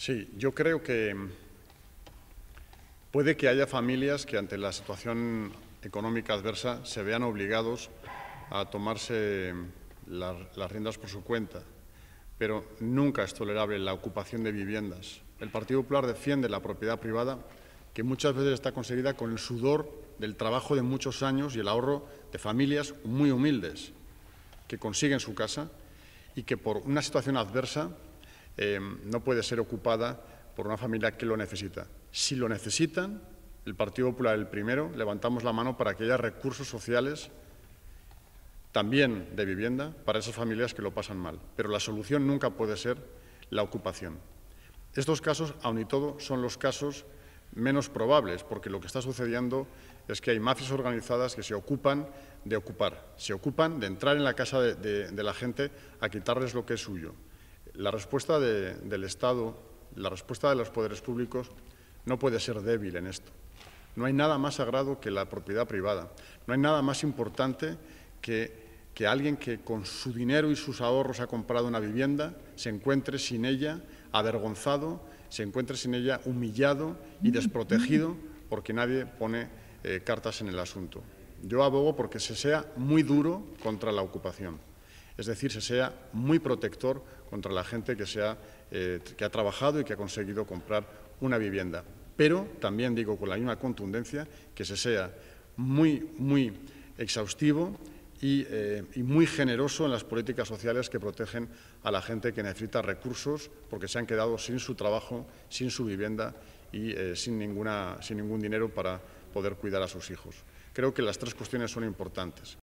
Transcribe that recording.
Sí, yo creo que puede que haya familias que ante la situación económica adversa se vean obligados a tomarse las, las riendas por su cuenta, pero nunca es tolerable la ocupación de viviendas. El Partido Popular defiende la propiedad privada, que muchas veces está conseguida con el sudor del trabajo de muchos años y el ahorro de familias muy humildes que consiguen su casa y que por una situación adversa Em, no puede ser ocupada por una familia que lo necesita. Si lo necesitan, el Partido Popular el primero, levantamos la mano para que haya recursos sociales también de vivienda para esas familias que lo pasan mal. Pero la solución nunca puede ser la ocupación. Estos casos, aun y todo, son los casos menos probables, porque lo que está sucediendo es que hay mafias organizadas que se ocupan de ocupar, se ocupan de entrar en la casa de la gente a quitarles lo que es suyo. La respuesta del Estado, la respuesta de los poderes públicos no puede ser débil en esto. No hay nada más sagrado que la propiedad privada. No hay nada más importante que que alguien que con su dinero y sus ahorros ha comprado una vivienda se encuentre sin ella avergonzado, se encuentre sin ella humillado y mm-hmm. desprotegido porque nadie pone eh, cartas en el asunto. Yo abogo porque se sea muy duro contra la ocupación. Es decir, se sea muy protector contra la gente que, eh, que ha trabajado y que ha conseguido comprar una vivienda. Pero también digo con la misma contundencia que se sea muy, muy exhaustivo eh, y, muy generoso en las políticas sociales que protegen a la gente que necesita recursos porque se han quedado sin su trabajo, sin su vivienda y eh, sin, ninguna, sin ningún dinero para poder cuidar a sus hijos. Creo que las tres cuestiones son importantes.